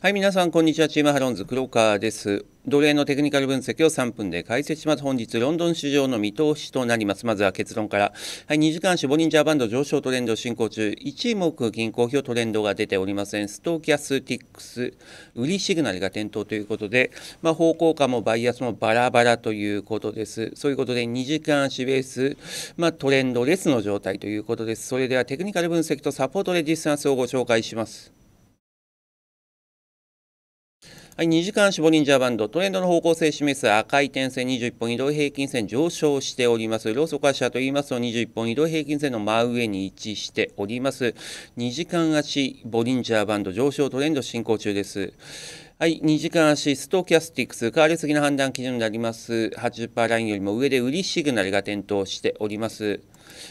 はい、皆さん、こんにちは。チームハロンズ、黒川です。奴隷のテクニカル分析を3分で解説します。本日、ロンドン市場の見通しとなります。まずは結論から。はい、2時間種ボリンジャーバンド上昇トレンド進行中。1目銀行表トレンドが出ておりません。ストーキャスティックス、売りシグナルが点灯ということで、まあ、方向感もバイアスもバラバラということです。そういうことで、2時間種ベース、まあ、トレンドレスの状態ということです。それでは、テクニカル分析とサポートレディスタンスをご紹介します。はい、2時間シボリンジャーバンド、トレンドの方向性示す赤い点線21本移動平均線上昇しております。ローソク足と言いますと21本移動平均線の真上に位置しております。2時間足ボリンジャーバンド上昇トレンド進行中です。はい、2時間足、ストキャスティックス、変わりすぎの判断基準になります。80%ラインよりも上で売りシグナルが点灯しております。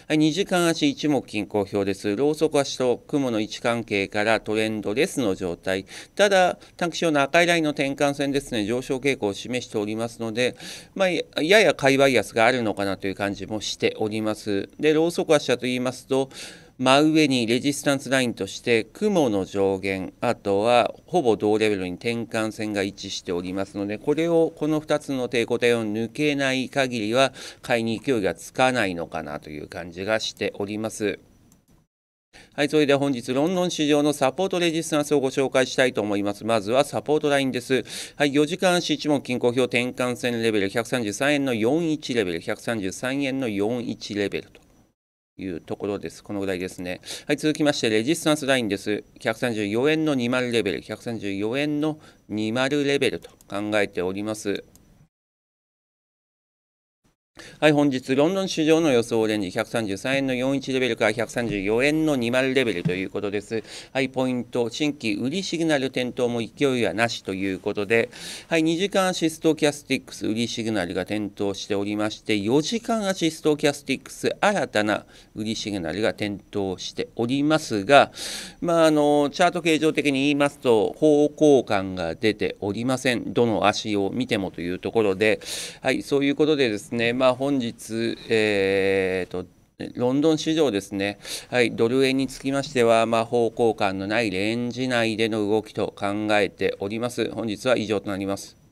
はい、2時間足一目均衡表です。ローソク足と雲の位置関係からトレンドレスの状態。ただ、短期上の赤いラインの転換線ですね、上昇傾向を示しておりますので、まあ、やや買いバイアスがあるのかなという感じもしております。で、ローソク足と言いますと、真上にレジスタンスラインとして雲の上限あとはほぼ同レベルに転換線が位置しておりますのでこれをこの2つの抵抗体を抜けない限りは買いに勢いがつかないのかなという感じがしております。はい、それでは本日、ロンドン市場のサポートレジスタンスをご紹介したいと思います。まずはサポートラインです。はい、4時間足一問均衡表転換線レベル133円の41レベル、133円の41レベルと。いうところです。このぐらいですね。はい、続きまして、レジスタンスラインです。134円の20レベル、134円の20レベルと考えております。はい、本日、ロンドン市場の予想オレンジ、133円の41レベルから134円の20レベルということです。はい、ポイント、新規売りシグナル点灯も勢いはなしということで、はい、2時間アシストキャスティックス、売りシグナルが点灯しておりまして、4時間アシストキャスティックス、新たな売りシグナルが点灯しておりますが、まあ、あの、チャート形状的に言いますと、方向感が出ておりません。どの足を見てもというところで、はい、そういうことでですね、まあ、本日、えーと、ロンドン市場ですね、はい、ドル円につきましては、まあ、方向感のないレンジ内での動きと考えております。本日は以上となります。